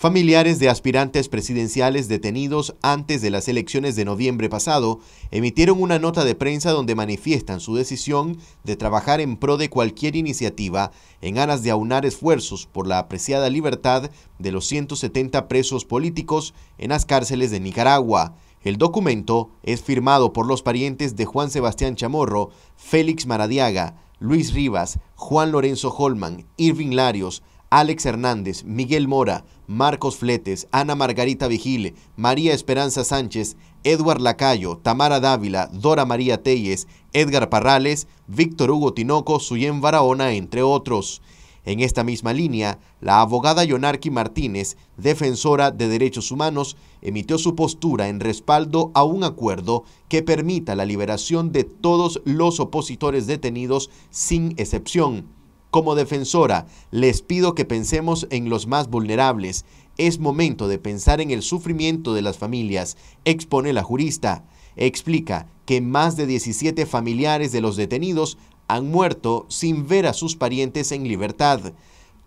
Familiares de aspirantes presidenciales detenidos antes de las elecciones de noviembre pasado emitieron una nota de prensa donde manifiestan su decisión de trabajar en pro de cualquier iniciativa en aras de aunar esfuerzos por la apreciada libertad de los 170 presos políticos en las cárceles de Nicaragua. El documento es firmado por los parientes de Juan Sebastián Chamorro, Félix Maradiaga, Luis Rivas, Juan Lorenzo Holman, Irving Larios, Alex Hernández, Miguel Mora, Marcos Fletes, Ana Margarita Vigil, María Esperanza Sánchez, Edward Lacayo, Tamara Dávila, Dora María Telles, Edgar Parrales, Víctor Hugo Tinoco, Suyen Barahona, entre otros. En esta misma línea, la abogada Yonarqui Martínez, defensora de derechos humanos, emitió su postura en respaldo a un acuerdo que permita la liberación de todos los opositores detenidos sin excepción. Como defensora, les pido que pensemos en los más vulnerables. Es momento de pensar en el sufrimiento de las familias, expone la jurista. Explica que más de 17 familiares de los detenidos han muerto sin ver a sus parientes en libertad.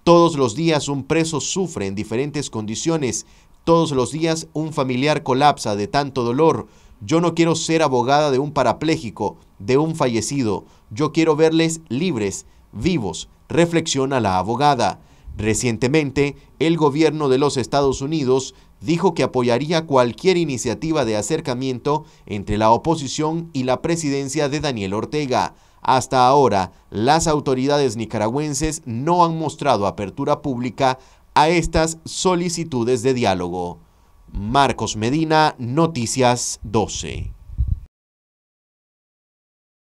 Todos los días un preso sufre en diferentes condiciones. Todos los días un familiar colapsa de tanto dolor. Yo no quiero ser abogada de un parapléjico, de un fallecido. Yo quiero verles libres, vivos, reflexiona la abogada. Recientemente, el gobierno de los Estados Unidos dijo que apoyaría cualquier iniciativa de acercamiento entre la oposición y la presidencia de Daniel Ortega. Hasta ahora, las autoridades nicaragüenses no han mostrado apertura pública a estas solicitudes de diálogo. Marcos Medina, Noticias 12.